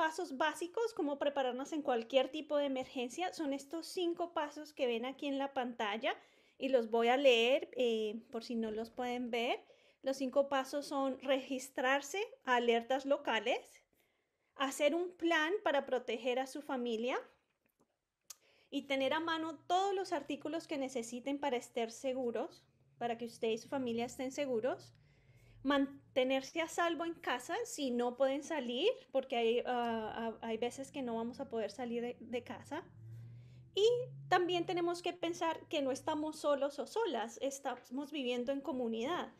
pasos básicos, como prepararnos en cualquier tipo de emergencia, son estos cinco pasos que ven aquí en la pantalla y los voy a leer eh, por si no los pueden ver. Los cinco pasos son registrarse a alertas locales, hacer un plan para proteger a su familia y tener a mano todos los artículos que necesiten para estar seguros, para que usted y su familia estén seguros mantenerse a salvo en casa si no pueden salir, porque hay, ah, ah, veces que no vamos a poder salir de, casa. Y también tenemos que pensar que no estamos solos o solas, estamos viviendo en comunidad.